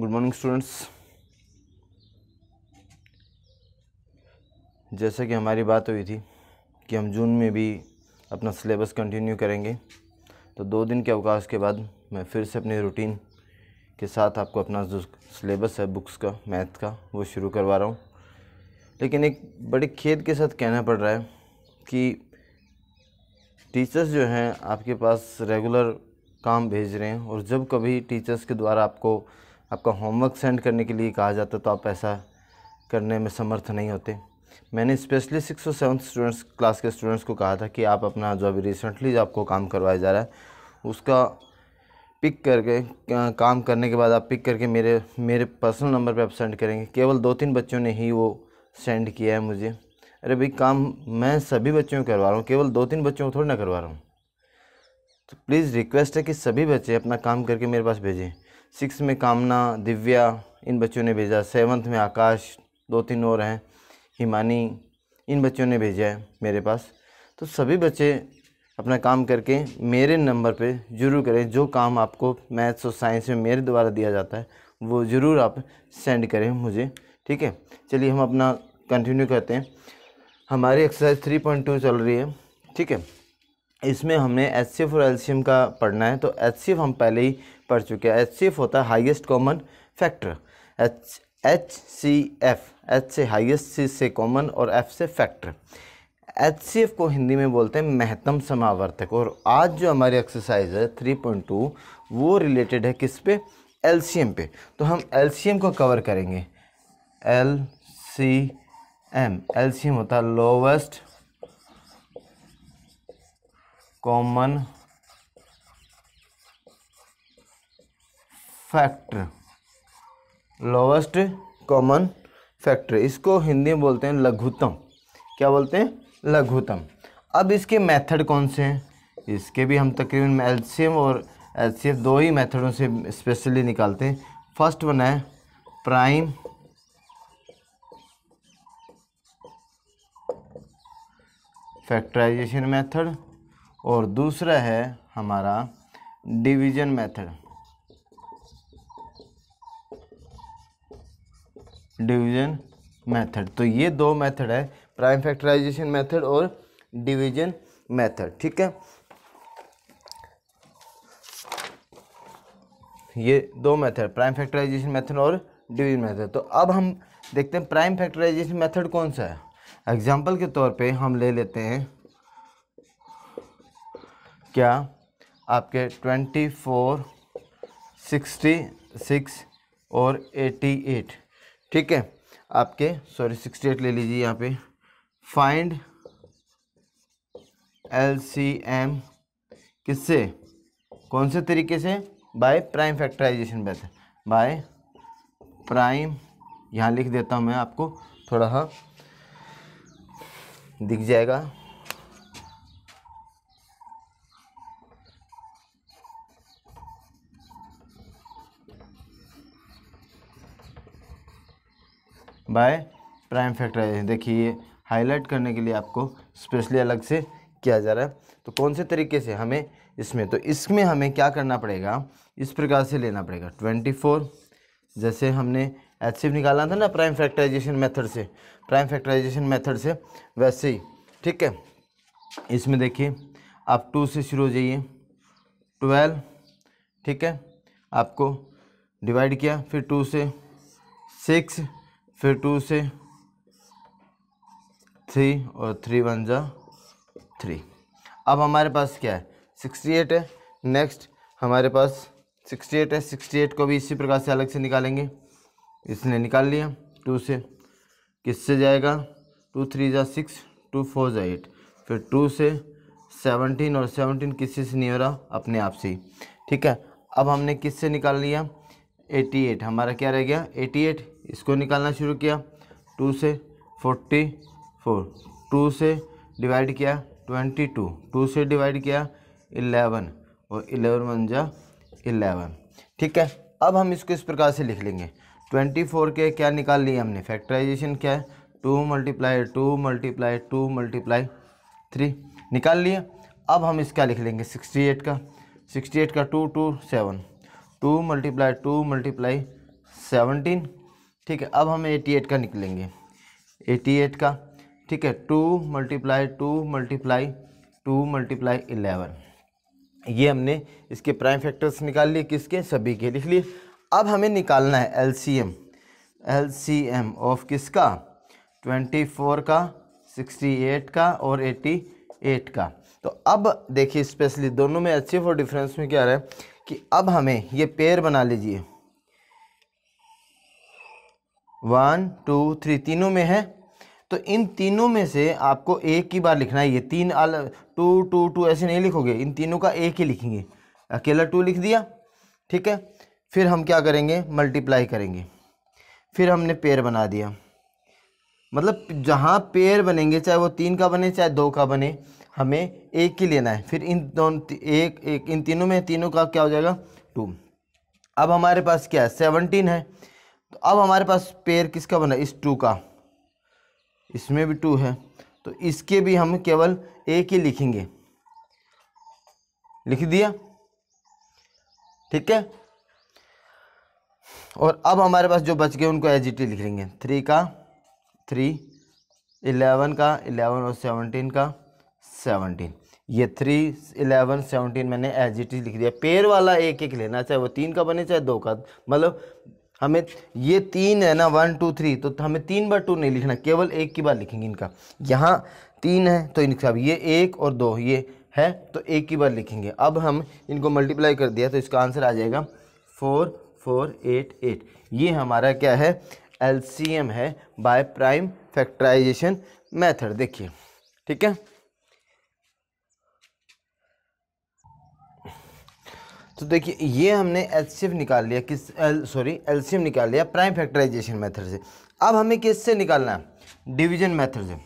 good morning students जैसा कि हमारी बात हुई थी कि हम जून में भी अपना सिलेबस कंटिन्यू करेंगे तो दो दिन के अवकाश के बाद मैं फिर से अपनी रूटीन के साथ आपको अपना जो सिलेबस है बुक्स का मैथ का वो शुरू करवा रहा हूँ लेकिन एक बड़े खेद के साथ कहना पड़ रहा है कि टीचर्स जो हैं आपके पास रेगुलर काम भेज रहे हैं और जब कभी टीचर्स के द्वारा आपको आपका होमवर्क सेंड करने के लिए कहा जाता तो आप ऐसा करने में समर्थ नहीं होते मैंने स्पेशली सिक्स और सेवन स्टूडेंट्स क्लास के स्टूडेंट्स को कहा था कि आप अपना जो अभी रिसेंटली आपको काम करवाया जा रहा है उसका पिक करके काम करने के बाद आप पिक करके मेरे मेरे पर्सनल नंबर पे आप सेंड करेंगे केवल दो तीन बच्चों ने ही वो सेंड किया है मुझे अरे भाई काम मैं सभी बच्चों को करवा रहा हूँ केवल दो तीन बच्चों को थोड़ी ना करवा रहा हूँ तो प्लीज़ रिक्वेस्ट है कि सभी बच्चे अपना काम करके मेरे पास भेजें सिक्स में कामना दिव्या इन बच्चों ने भेजा सेवन्थ में आकाश दो तीन और हैं हिमानी इन बच्चों ने भेजा है मेरे पास तो सभी बच्चे अपना काम करके मेरे नंबर पे जरूर करें जो काम आपको मैथ्स और साइंस में मेरे द्वारा दिया जाता है वो ज़रूर आप सेंड करें मुझे ठीक है चलिए हम अपना कंटिन्यू करते हैं हमारी एक्सरसाइज थ्री पॉइंट टू चल रही है ठीक है इसमें हमने एच सी एफ और एम का पढ़ना है तो एच सी एफ हम पहले ही पढ़ चुके हैं एच सी एफ होता है highest common factor H H C F H से हाइएस्ट सी से कॉमन और एफ से फैक्टर एच सी एफ को हिंदी में बोलते हैं महत्तम समावर्तक और आज जो हमारी एक्सरसाइज है थ्री पॉइंट टू वो रिलेटेड है किस पे एम पे तो हम एम को कवर करेंगे एल सी एम एम होता है lowest common factor lowest common factor इसको हिंदी में बोलते हैं लघुतम क्या बोलते हैं लघुतम अब इसके मेथड कौन से हैं इसके भी हम तकरीबन एल और एल दो ही मेथडों से स्पेशली निकालते हैं फर्स्ट वन है प्राइम फैक्टराइजेशन मेथड और दूसरा है हमारा डिवीजन मेथड डिवीजन मेथड तो ये दो मेथड है प्राइम फैक्टराइजेशन मेथड और डिवीजन मेथड ठीक है ये दो मेथड प्राइम फैक्टराइजेशन मेथड और डिवीजन मेथड तो अब हम देखते हैं प्राइम फैक्टराइजेशन मेथड कौन सा है एग्जाम्पल के तौर पे हम ले लेते हैं क्या आपके ट्वेंटी फोर सिक्सटी सिक्स और एटी एट ठीक है आपके सॉरी सिक्सटी एट ले लीजिए यहाँ पे फाइंड एल सी एम किससे कौन से तरीके से by prime factorization method by prime यहाँ लिख देता हूँ मैं आपको थोड़ा सा दिख जाएगा बाय प्राइम फैक्टराइजेशन देखिए ये हाईलाइट करने के लिए आपको स्पेशली अलग से किया जा रहा है तो कौन से तरीके से हमें इसमें तो इसमें हमें क्या करना पड़ेगा इस प्रकार से लेना पड़ेगा ट्वेंटी फोर जैसे हमने एच निकाला था ना प्राइम फैक्टराइजेशन मेथड से प्राइम फैक्टराइजेशन मेथड से वैसे ही ठीक है इसमें देखिए आप टू से शुरू हो जाइए ट्वेल्व ठीक है आपको डिवाइड किया फिर टू से सिक्स फिर टू से थ्री और थ्री वन जा थ्री अब हमारे पास क्या है सिक्सटी एट है नेक्स्ट हमारे पास सिक्सटी एट है सिक्सटी एट को भी इसी प्रकार से अलग से निकालेंगे इसने निकाल लिया टू से किससे जाएगा टू थ्री जा सिक्स टू फोर जा एट फिर टू से सेवनटीन और सेवनटीन किससे से नहीं हो रहा अपने आप से ही ठीक है अब हमने किससे निकाल लिया एटी एट हमारा क्या रह गया एटी एट इसको निकालना शुरू किया टू से फोर्टी फोर टू से डिवाइड किया ट्वेंटी टू टू से डिवाइड किया इलेवन और इलेवन वन जा इलेवन ठीक है अब हम इसको इस प्रकार से लिख लेंगे ट्वेंटी फोर के क्या निकाल लिए हमने फैक्टराइजेशन क्या है two multiply two multiply two multiply three निकाल लिए अब हम इसका लिख लेंगे सिक्सटी एट का सिक्सटी एट का two two seven two multiply two multiply seventeen ठीक है अब हम एटी एट का निकलेंगे एटी एट का ठीक है two multiply two multiply two multiply eleven ये हमने इसके प्राइम फैक्टर्स निकाल लिए किसके सभी के लिख लिए अब हमें निकालना है L C M L C M of किसका ट्वेंटी फोर का सिक्सटी एट का और एटी एट का तो अब देखिए स्पेशली दोनों में अच्छे फॉर डिफरेंस में क्या रहा है कि अब हमें ये पेयर बना लीजिए वन टू थ्री तीनों में है तो इन तीनों में से आपको एक ही बार लिखना है ये तीन अल टू टू टू ऐसे नहीं लिखोगे इन तीनों का एक ही लिखेंगे अकेला टू लिख दिया ठीक है फिर हम क्या करेंगे मल्टीप्लाई करेंगे फिर हमने पेयर बना दिया मतलब जहाँ पेयर बनेंगे चाहे वो तीन का बने चाहे दो का बने हमें एक ही लेना है फिर इन दोनों एक एक इन तीनों में तीनों का क्या हो जाएगा टू अब हमारे पास क्या है सेवनटीन है तो अब हमारे पास पेयर किसका बना इस टू का इसमें भी टू है तो इसके भी हम केवल एक ही लिखेंगे लिख दिया ठीक है और अब हमारे पास जो बच गए उनको एच जी लिख लेंगे थ्री का थ्री इलेवन का इलेवन और सेवनटीन का सेवनटीन ये थ्री इलेवन सेवनटीन मैंने एच जी लिख दिया पेड़ वाला एक एक लेना चाहे वो तीन का बने चाहे दो का मतलब हमें ये तीन है ना वन टू थ्री तो हमें तीन बार टू नहीं लिखना केवल एक की बार लिखेंगे इनका यहाँ तीन है तो इनका ये एक और दो ये है तो एक की बार लिखेंगे अब हम इनको मल्टीप्लाई कर दिया तो इसका आंसर आ जाएगा फोर फोर एट एट ये हमारा क्या है एम है बाय प्राइम फैक्टराइजेशन मैथड देखिए ठीक है तो देखिए ये हमने एलसीएम निकाल लिया किस एल सॉरी एलसीएम निकाल लिया प्राइम फैक्टराइजेशन मेथड से अब हमें किससे निकालना है डिवीजन मेथड से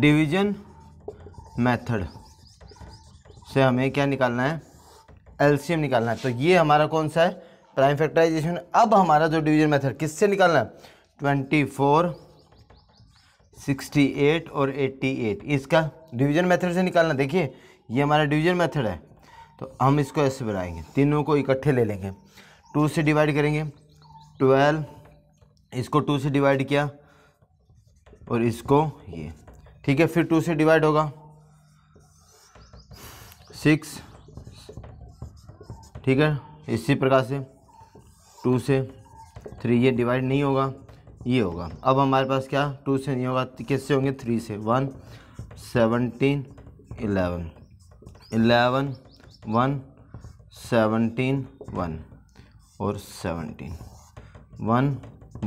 डिवीजन मेथड से हमें क्या निकालना है एलसीएम निकालना है तो ये हमारा कौन सा है प्राइम फैक्टराइजेशन अब हमारा जो डिवीजन मेथड किससे निकालना है ट्वेंटी फोर सिक्सटी एट और एट्टी एट इसका डिवीजन मेथड से निकालना देखिए ये हमारा डिवीजन मेथड है तो हम इसको ऐसे बनाएंगे तीनों को इकट्ठे ले लेंगे टू से डिवाइड करेंगे ट्वेल्व इसको टू से डिवाइड किया और इसको ये ठीक है फिर टू से डिवाइड होगा सिक्स ठीक है इसी प्रकार से टू से थ्री ये डिवाइड नहीं होगा ये होगा अब हमारे पास क्या टू से नहीं होगा तो किससे होंगे थ्री से one seventeen eleven eleven one seventeen one और सेवनटीन वन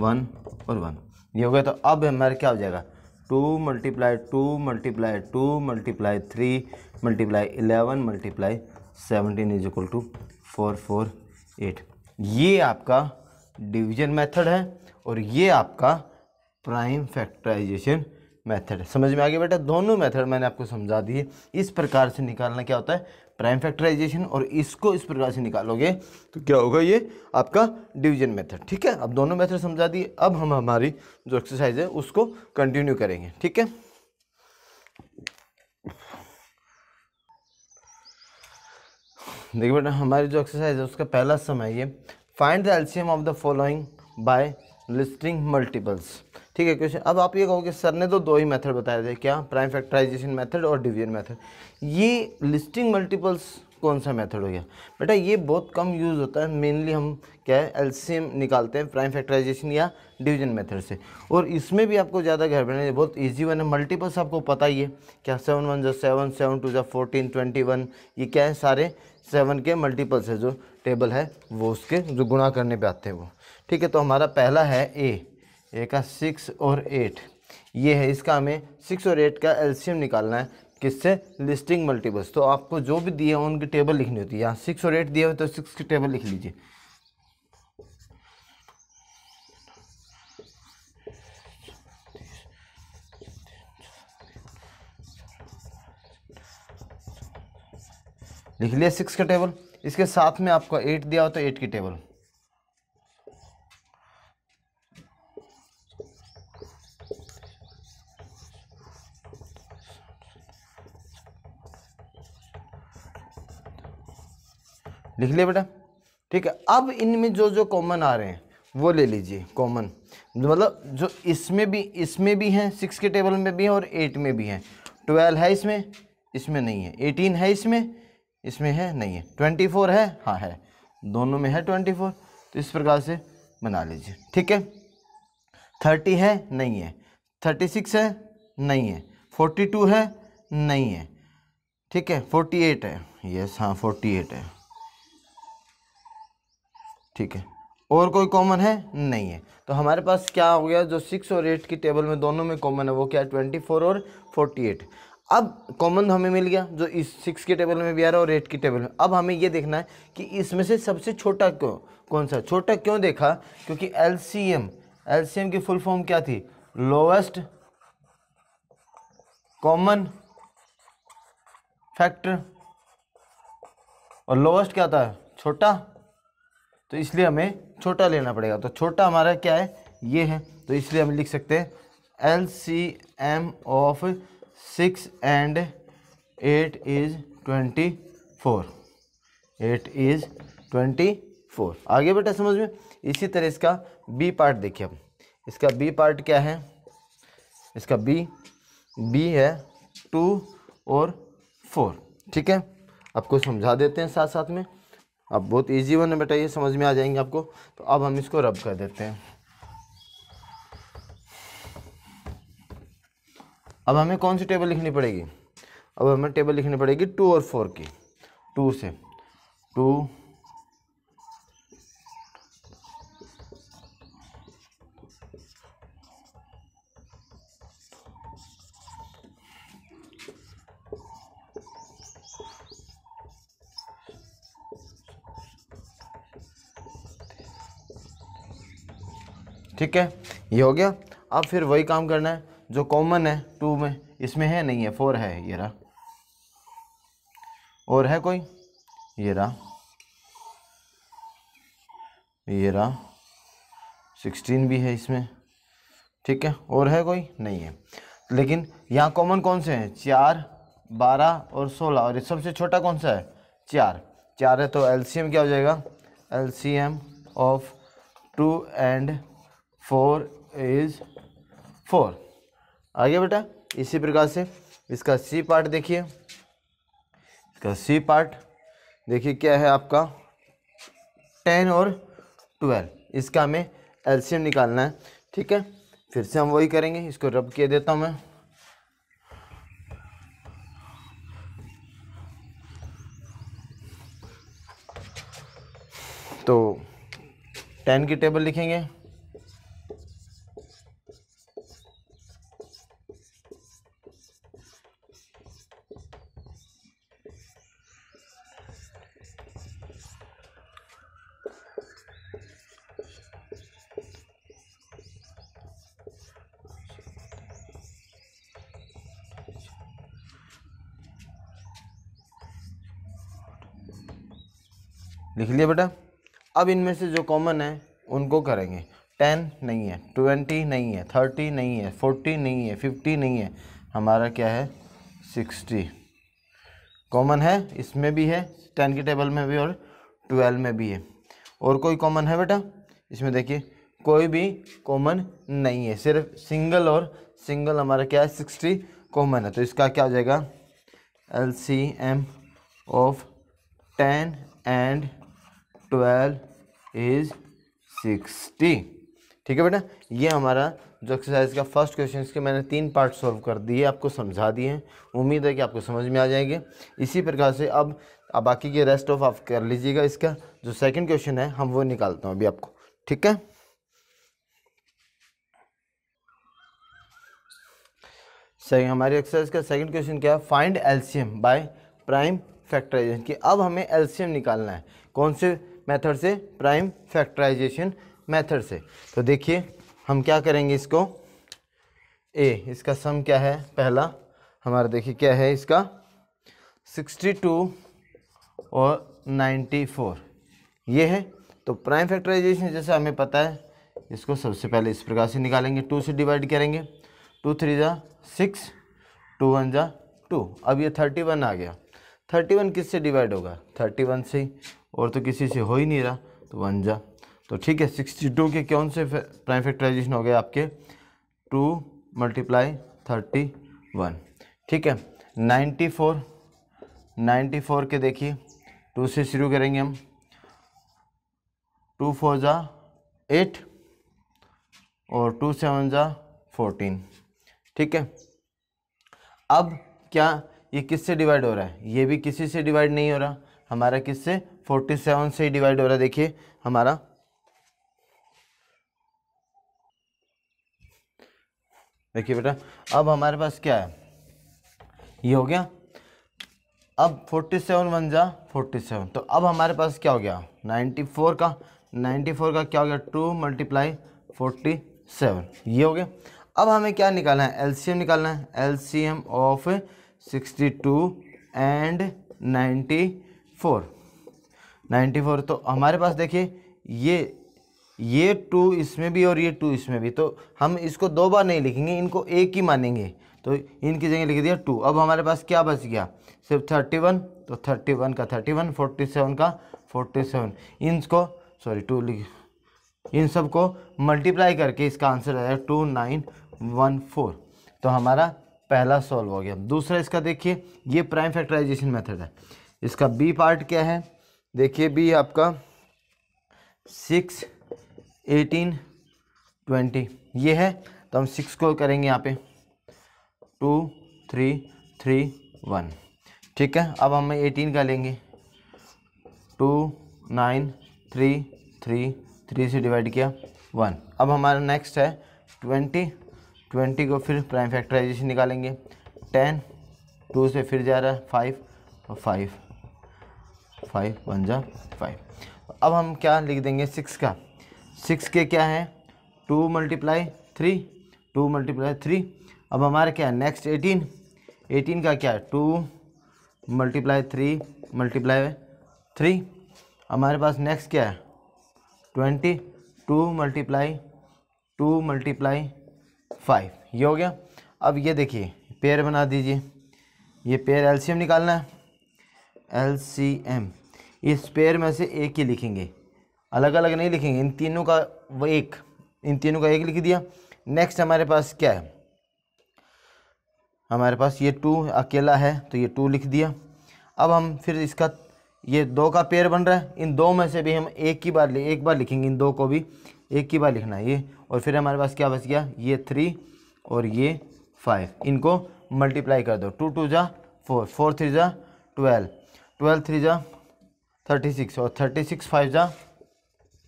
वन और वन ये हो गया तो अब हमारा क्या हो जाएगा two multiply two multiply two multiply three multiply eleven multiply seventeen is equal to four four eight ये आपका डिवीजन मेथड है और ये आपका प्राइम फैक्टराइजेशन मेथड समझ में आ गया बेटा दोनों मेथड मैंने आपको समझा दिए इस प्रकार से निकालना क्या होता है प्राइम फैक्टराइजेशन और इसको इस प्रकार से निकालोगे तो क्या होगा ये आपका डिवीजन मेथड ठीक है अब दोनों मेथड समझा दिए अब हम हमारी जो एक्सरसाइज है उसको कंटिन्यू करेंगे ठीक है देखिए बेटा हमारी जो एक्सरसाइज है उसका पहला समय ये find the LCM of the following by listing multiples ठीक है क्वेश्चन अब आप ये कहो कि सर ने तो दो ही मेथड बताए थे क्या प्राइम फैक्टराइजेशन मेथड और डिवीजन मेथड ये लिस्टिंग मल्टीपल्स कौन सा मेथड हो गया बेटा ये बहुत कम यूज़ होता है मेनली हम क्या है एलसीएम निकालते हैं प्राइम फैक्टराइजेशन या डिवीजन मेथड से और इसमें भी आपको ज़्यादा घर बनाने बहुत इजी वन है मल्टीपल्स आपको पता ही है क्या सेवन वन जो सेवन सेवन टू जो फोर्टीन ट्वेंटी वन ये क्या है सारे सेवन के मल्टीपल्स है जो टेबल है वो उसके जो गुणा करने पर आते हैं वो ठीक है तो हमारा पहला है ए एक का सिक्स और एट ये है इसका हमें सिक्स और एट का एल्शियम निकालना है किससे लिस्टिंग मल्टीपल्स तो आपको जो भी दिए हो उनकी टेबल लिखनी होती है यहाँ सिक्स और एट दिया हो तो सिक्स की टेबल लिख लीजिए लिख लिया सिक्स का टेबल इसके साथ में आपको एट दिया हो तो एट की टेबल लिख लिया बेटा ठीक है अब इनमें जो जो कॉमन आ रहे हैं वो ले लीजिए कॉमन मतलब जो इसमें भी इसमें भी हैं सिक्स के टेबल में भी हैं और एट में भी हैं ट्वेल्व है इसमें इसमें नहीं है एटीन है इसमें इसमें है नहीं है ट्वेंटी फोर है हाँ है दोनों में है ट्वेंटी फोर तो इस प्रकार से बना लीजिए ठीक है थर्टी है नहीं है थर्टी सिक्स है नहीं है फोर्टी टू है नहीं है ठीक है फोर्टी एट है यस हाँ फोर्टी एट है ठीक है और कोई कॉमन है नहीं है तो हमारे पास क्या हो गया जो सिक्स और एट की टेबल में दोनों में कॉमन है वो क्या है ट्वेंटी फोर और फोर्टी एट अब कॉमन तो हमें मिल गया जो इस सिक्स के टेबल में भी आ रहा है और एट की टेबल में अब हमें ये देखना है कि इसमें से सबसे छोटा क्यों कौन सा छोटा क्यों देखा क्योंकि L C M L C M की फुल फॉर्म क्या थी लोवेस्ट कॉमन फैक्टर और लोवेस्ट क्या था छोटा तो इसलिए हमें छोटा लेना पड़ेगा तो छोटा हमारा क्या है ये है तो इसलिए हम लिख सकते हैं L C M of six and eight is twenty four eight is twenty four आगे बेटा समझ में इसी तरह इसका बी पार्ट देखिए अब इसका बी पार्ट क्या है इसका बी बी है टू और फोर ठीक है आपको समझा देते हैं साथ साथ में अब बहुत इजी वन है बेटा ये समझ में आ जाएंगे आपको तो अब हम इसको रब कर देते हैं अब हमें कौन सी टेबल लिखनी पड़ेगी अब हमें टेबल लिखनी पड़ेगी टू और फोर की टू से टू ठीक है ये हो गया अब फिर वही काम करना है जो कॉमन है टू में इसमें है नहीं है फोर है ये रहा और है कोई ये रहा ये रहा सिक्सटीन भी है इसमें ठीक है और है कोई नहीं है लेकिन यहाँ कॉमन कौन से हैं चार बारह और सोलह और सबसे छोटा कौन सा है चार चार है तो एलसीएम क्या हो जाएगा LCM of two and four is four आ गया बेटा इसी प्रकार से इसका सी पार्ट देखिए इसका सी पार्ट देखिए क्या है आपका टेन और ट्वेल्व इसका हमें एल्शियम निकालना है ठीक है फिर से हम वही करेंगे इसको रब किए देता हूँ मैं तो टेन की टेबल लिखेंगे लिख लिया बेटा अब इनमें से जो कॉमन है उनको करेंगे टेन नहीं है ट्वेंटी नहीं है थर्टी नहीं है फोर्टी नहीं है फिफ्टी नहीं है हमारा क्या है सिक्सटी कॉमन है इसमें भी है टेन के टेबल में भी और ट्वेल्व में भी है और कोई कॉमन है बेटा इसमें देखिए कोई भी कॉमन नहीं है सिर्फ सिंगल और सिंगल हमारा क्या है सिक्सटी कॉमन है तो इसका क्या हो जाएगा L C M of ten and twelve is sixty ठीक है बेटा ये हमारा जो एक्सरसाइज का फर्स्ट क्वेश्चन इसके मैंने तीन पार्ट सॉल्व कर दिए आपको समझा दिए हैं उम्मीद है कि आपको समझ में आ जाएंगे इसी प्रकार से अब अब बाकी के रेस्ट ऑफ आप कर लीजिएगा इसका जो सेकंड क्वेश्चन है हम वो निकालता हूँ अभी आपको ठीक है सही हमारी एक्सरसाइज का सेकंड क्वेश्चन क्या है find LCM by prime factorization की अब हमें एल्शियम निकालना है कौन से मेथड से प्राइम फैक्टराइजेशन मेथड से तो देखिए हम क्या करेंगे इसको ए इसका सम क्या है पहला हमारा देखिए क्या है इसका 62 और 94 ये है तो प्राइम फैक्टराइजेशन जैसे हमें पता है इसको सबसे पहले इस प्रकार से निकालेंगे टू से डिवाइड करेंगे टू थ्री ज़ा सिक्स टू वन ज़ा टू अब ये थर्टी वन आ गया थर्टी वन किस से डिवाइड होगा थर्टी वन से और तो किसी से हो ही नहीं रहा तो वन जा तो ठीक है सिक्सटी टू के कौन से प्राइम फैक्टराइजेशन हो गए आपके टू मल्टीप्लाई थर्टी वन ठीक है नाइन्टी फोर नाइन्टी फोर के देखिए टू से शुरू करेंगे हम टू फोर ज़ा एट और टू सेवन ज़ा फोर्टीन ठीक है अब क्या ये किससे डिवाइड हो रहा है ये भी किसी से डिवाइड नहीं हो रहा हमारा किससे 47 से ही डिवाइड हो रहा है देखिए हमारा देखिए बेटा अब हमारे पास क्या है ये हो गया अब 47 सेवन वन जा फोर्टी तो अब हमारे पास क्या हो गया 94 का 94 का क्या हो गया टू मल्टीप्लाई फोर्टी ये हो गया अब हमें क्या निकालना है एलसीएम निकालना है LCM of sixty two and ninety four ninety four तो हमारे पास देखिए ये ये टू इसमें भी और ये टू इसमें भी तो हम इसको दो बार नहीं लिखेंगे इनको एक ही मानेंगे तो इनकी जगह लिख दिया टू अब हमारे पास क्या बच गया सिर्फ थर्टी वन तो थर्टी वन का थर्टी वन फोर्टी सेवन का फोर्टी सेवन इनको सॉरी टू लिख इन सबको मल्टीप्लाई करके इसका आंसर आया टू नाइन वन फोर तो हमारा पहला सॉल्व हो गया दूसरा इसका देखिए ये प्राइम फैक्टराइजेशन मेथड है इसका बी पार्ट क्या है देखिए बी आपका सिक्स एटीन ट्वेंटी ये है तो हम सिक्स को करेंगे यहाँ पे टू थ्री थ्री वन ठीक है अब हम एटीन का लेंगे two nine three three three से डिवाइड किया वन अब हमारा नेक्स्ट है ट्वेंटी ट्वेंटी को फिर प्राइम फैक्टराइजेशन निकालेंगे टेन टू से फिर जा रहा है फाइव और फाइव फाइव वन जा फाइव अब हम क्या लिख देंगे सिक्स का सिक्स के क्या है two multiply three two multiply three अब हमारा क्या है नेक्स्ट एटीन एटीन का क्या है two multiply three multiply three हमारे पास नेक्स्ट क्या है twenty two multiply two multiply five ये हो गया अब ये देखिए पेयर बना दीजिए ये पेयर एलसीएम निकालना है एलसीएम इस पेयर में से एक ही लिखेंगे अलग अलग नहीं लिखेंगे इन तीनों का वो एक इन तीनों का एक लिख दिया नेक्स्ट हमारे पास क्या है हमारे पास ये टू अकेला है तो ये टू लिख दिया अब हम फिर इसका ये दो का पेयर बन रहा है इन दो में से भी हम एक ही बार एक बार लिखेंगे इन दो को भी एक की बार लिखना है ये और फिर हमारे पास क्या बच गया ये थ्री और ये फाइव इनको मल्टीप्लाई कर दो टू टू जा फोर फोर थ्री जा ट्वेल्व ट्वेल्व थ्री जा थर्टी सिक्स और थर्टी सिक्स फाइव जा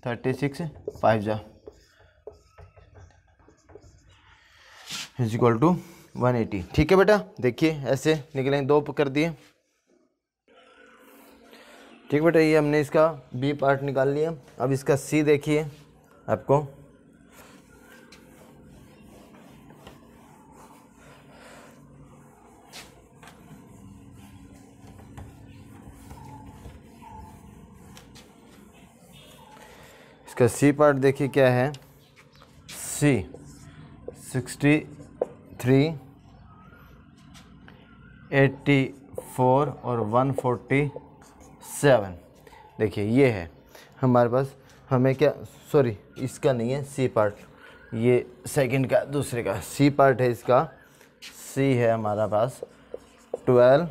थर्टी सिक्स फाइव जा is equal to one eighty ठीक है बेटा देखिए ऐसे निकलेंगे दो कर दिए ठीक बेटा ये हमने इसका बी पार्ट निकाल लिया अब इसका सी देखिए आपको इसका सी पार्ट देखिए क्या है C sixty three eighty four और वन फोर्टी सेवन देखिए ये है हमारे पास हमें क्या सॉरी इसका नहीं है सी पार्ट ये सेकंड का दूसरे का सी पार्ट है इसका सी है हमारा पास ट्वेल्व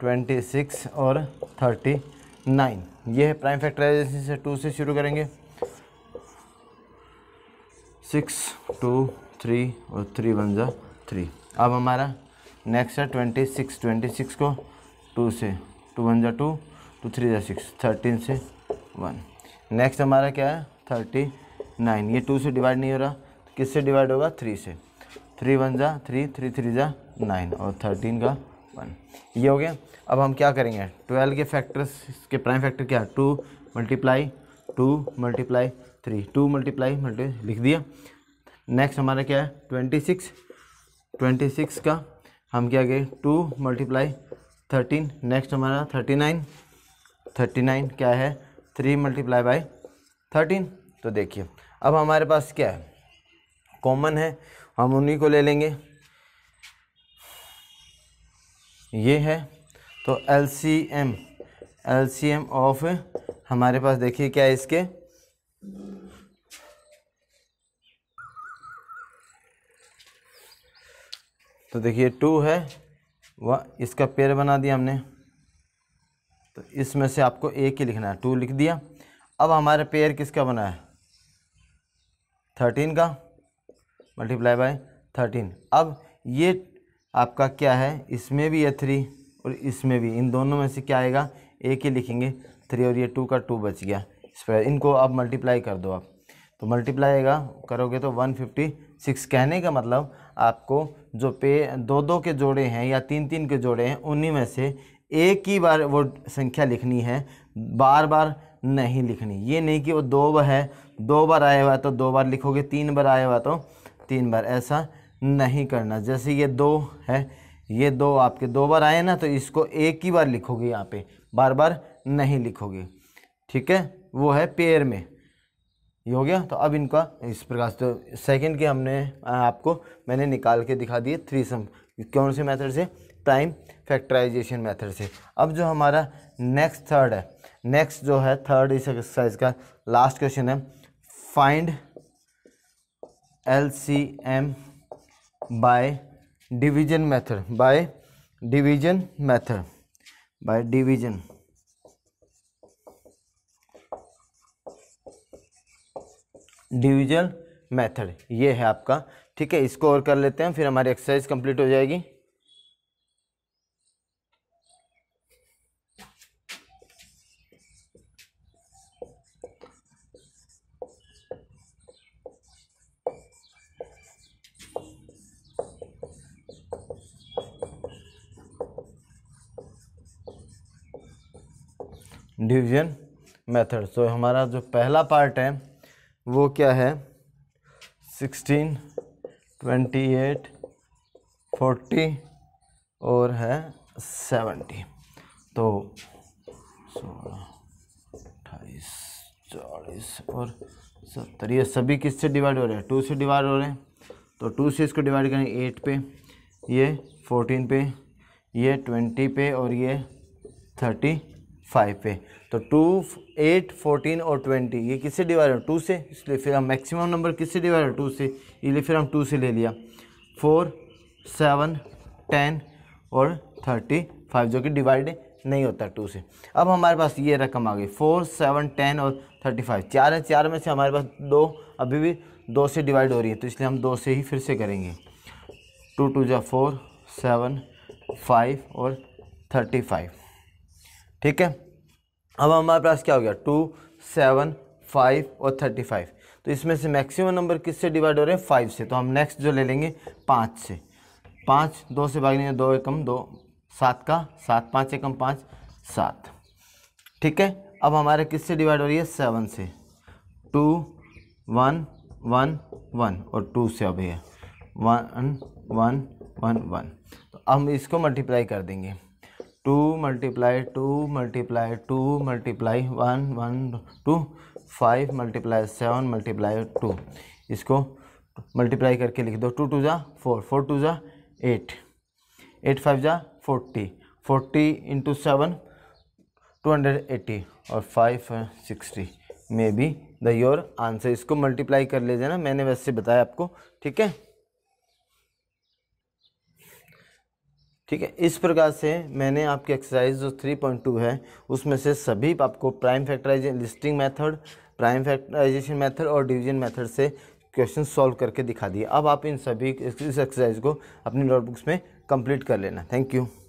ट्वेंटी सिक्स और थर्टी नाइन ये है प्राइम फैक्टराइजेशन से टू से शुरू करेंगे सिक्स टू थ्री और थ्री वन ज़ा थ्री अब हमारा नेक्स्ट है ट्वेंटी सिक्स ट्वेंटी सिक्स को टू से टू वन ज़ा टू टू थ्री ज़ा सिक्स थर्टीन से वन नेक्स्ट हमारा क्या है थर्टी नाइन ये टू से डिवाइड नहीं हो रहा तो किससे डिवाइड होगा थ्री से थ्री वन जा थ्री थ्री थ्री जा नाइन और थर्टीन का वन ये हो गया अब हम क्या करेंगे ट्वेल्व के फैक्टर्स के प्राइम फैक्टर क्या two multiply two multiply three two multiply multi लिख दिया नेक्स्ट हमारा क्या है ट्वेंटी सिक्स ट्वेंटी सिक्स का हम क्या गए टू मल्टीप्लाई थर्टीन नेक्स्ट हमारा थर्टी नाइन थर्टी नाइन क्या है थ्री मल्टीप्लाई बाई थर्टीन तो देखिए अब हमारे पास क्या है कॉमन है हम उन्हीं को ले लेंगे ये है तो L C M L C M of हमारे पास देखिए क्या है इसके तो देखिए टू है वह इसका पेयर बना दिया हमने तो इसमें से आपको एक ही लिखना है टू लिख दिया अब हमारे पेयर किसका बना है थर्टीन का मल्टीप्लाई बाय थर्टीन अब ये आपका क्या है इसमें भी ये थ्री और इसमें भी इन दोनों में से क्या आएगा एक ही लिखेंगे थ्री और ये टू का टू बच गया इस पर इनको अब मल्टीप्लाई कर दो आप तो मल्टीप्लाई आएगा करोगे तो वन फिफ्टी सिक्स कहने का मतलब आपको जो पे दो दो के जोड़े हैं या तीन तीन के जोड़े हैं उन्हीं में से एक ही बार वो संख्या लिखनी है बार बार नहीं लिखनी ये नहीं कि वो दो बार है दो बार आया हुआ तो दो बार लिखोगे तीन बार आया हुआ तो तीन बार ऐसा नहीं करना जैसे ये दो है ये दो आपके दो बार आए ना तो इसको एक ही बार लिखोगे यहाँ पे बार बार नहीं लिखोगे ठीक है वो है पेयर में ये हो गया तो अब इनका इस प्रकार से तो सेकेंड के हमने आपको मैंने निकाल के दिखा दिए थ्री सम कौन से मेथड से प्राइम फैक्टराइजेशन मेथड से अब जो हमारा नेक्स्ट थर्ड है नेक्स्ट जो है थर्ड इस एक्सरसाइज का लास्ट क्वेश्चन है find L C M by division method by division method by division division method ये है आपका ठीक है इसको और कर लेते हैं फिर हमारी एक्सरसाइज कंप्लीट हो जाएगी डिवीजन मेथड तो हमारा जो पहला पार्ट है वो क्या है सिक्सटीन ट्वेंटी एट फोर्टी और है सेवेंटी तो सोलह अट्ठाईस चालीस और सत्तर ये सभी किससे डिवाइड हो रहे हैं टू से डिवाइड हो रहे हैं तो टू से इसको डिवाइड करें एट पे ये फोर्टीन पे ये ट्वेंटी पे और ये थर्टी फाइव पे तो टू एट फोर्टीन और ट्वेंटी ये किससे डिवाइड है टू से इसलिए फिर हम मैक्सिमम नंबर किससे डिवाइड है टू से इसलिए फिर हम टू से ले लिया फोर सेवन टेन और थर्टी फाइव जो कि डिवाइड नहीं होता टू से अब हमारे पास ये रकम आ गई फोर सेवन टेन और थर्टी फाइव चार है चार में से हमारे पास दो अभी भी दो से डिवाइड हो रही है तो इसलिए हम दो से ही फिर से करेंगे टू टू जो फोर सेवन फाइव और थर्टी फाइव ठीक है अब हमारे पास क्या हो गया टू सेवन फाइव और थर्टी फाइव तो इसमें से मैक्सिमम नंबर किससे डिवाइड हो रहे हैं फाइव से तो हम नेक्स्ट जो ले लेंगे पाँच से पाँच दो से भाग लेंगे दो एकम दो सात का सात पाँच एकम पाँच सात ठीक है अब हमारे किससे डिवाइड हो रही है सेवन से टू वन वन वन और टू से अब है वन वन वन वन तो हम इसको मल्टीप्लाई कर देंगे two multiply two multiply two multiply one one two five multiply seven multiply two इसको मल्टीप्लाई करके लिख दो टू टू जा फोर फोर टू जा एट एट फाइव जा forty forty into seven two hundred eighty और five sixty may be the your answer इसको multiply कर लीजिए ना मैंने वैसे बताया आपको ठीक है ठीक है इस प्रकार से मैंने आपकी एक्सरसाइज जो 3.2 है उसमें से सभी आपको prime factorization listing method prime factorization method और डिवीजन मेथड से क्वेश्चन सॉल्व करके दिखा दिए अब आप इन सभी इस एक्सरसाइज को अपनी नोटबुक्स में कंप्लीट कर लेना थैंक यू